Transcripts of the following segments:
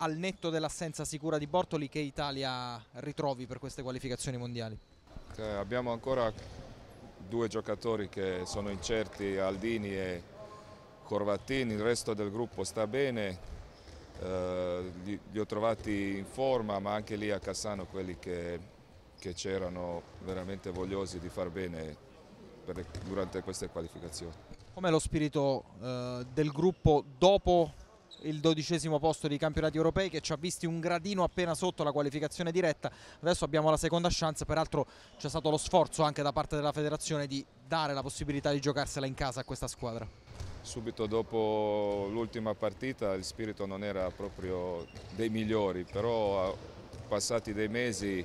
al netto dell'assenza sicura di Bortoli che Italia ritrovi per queste qualificazioni mondiali? Eh, abbiamo ancora due giocatori che sono incerti, Aldini e Corvattini, il resto del gruppo sta bene, eh, li, li, ho trovati in forma ma anche lì a Cassano quelli che c'erano veramente vogliosi di far bene le, durante queste qualificazioni. Com'è lo spirito eh, del gruppo dopo il dodicesimo posto dei campionati europei che ci ha visti un gradino appena sotto la qualificazione diretta adesso abbiamo la seconda chance peraltro c'è stato lo sforzo anche da parte della federazione di dare la possibilità di giocarsela in casa a questa squadra subito dopo l'ultima partita il spirito non era proprio dei migliori però passati dei mesi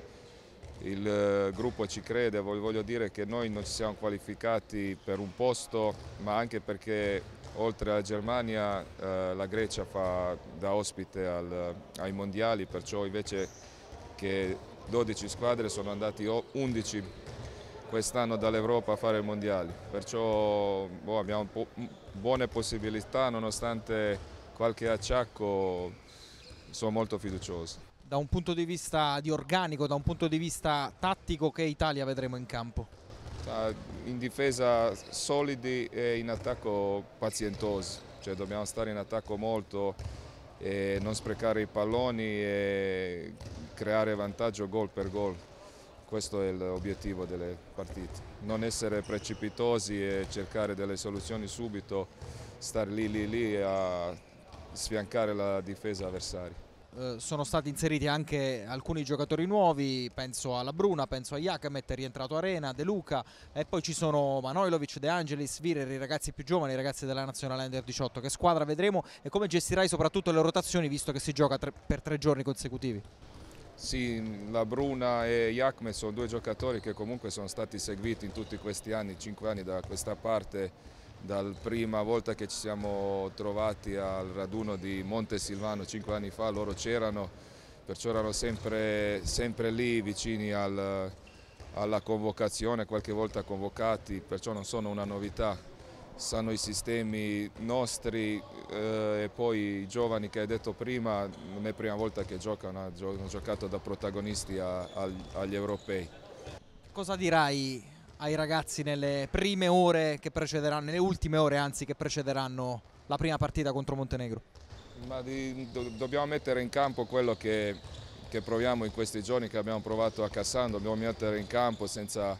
il eh, gruppo ci crede, voglio dire che noi non ci siamo qualificati per un posto ma anche perché Oltre alla Germania eh, la Grecia fa da ospite al, ai mondiali, perciò invece che 12 squadre sono andati 11 quest'anno dall'Europa a fare i mondiali, perciò boh, abbiamo po buone possibilità nonostante qualche acciacco, sono molto fiducioso. Da un punto di vista di organico, da un punto di vista tattico che Italia vedremo in campo? in difesa solidi e in attacco pazientosi, cioè dobbiamo stare in attacco molto e non sprecare i palloni e creare vantaggio gol per gol. Questo è l'obiettivo delle partite, non essere precipitosi e cercare delle soluzioni subito, stare lì lì lì a sfiancare la difesa avversaria. Eh, sono stati inseriti anche alcuni giocatori nuovi, penso alla Bruna, penso a Iacamet, è rientrato Arena, De Luca e poi ci sono Manojlovic, De Angelis, Virer, i ragazzi più giovani, i ragazzi della Nazionale Under 18. Che squadra vedremo e come gestirai soprattutto le rotazioni visto che si gioca tre, per tre giorni consecutivi? Sì, la Bruna e Iacme sono due giocatori che comunque sono stati seguiti in tutti questi anni, cinque anni da questa parte dalla prima volta che ci siamo trovati al raduno di Monte Silvano cinque anni fa loro c'erano, perciò erano sempre, sempre lì vicini al, alla convocazione, qualche volta convocati, perciò non sono una novità, sanno i sistemi nostri eh, e poi i giovani che hai detto prima, non è la prima volta che giocano, hanno giocato da protagonisti a, a, agli europei. Cosa dirai ai ragazzi nelle prime ore che precederanno, nelle ultime ore anzi che precederanno la prima partita contro Montenegro? Di, do, dobbiamo mettere in campo quello che, che, proviamo in questi giorni, che abbiamo provato a Cassan, dobbiamo mettere in campo senza,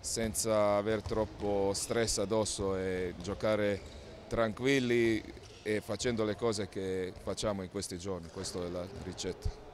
senza aver troppo stress addosso e giocare tranquilli e facendo le cose che facciamo in questi giorni, questa è la ricetta.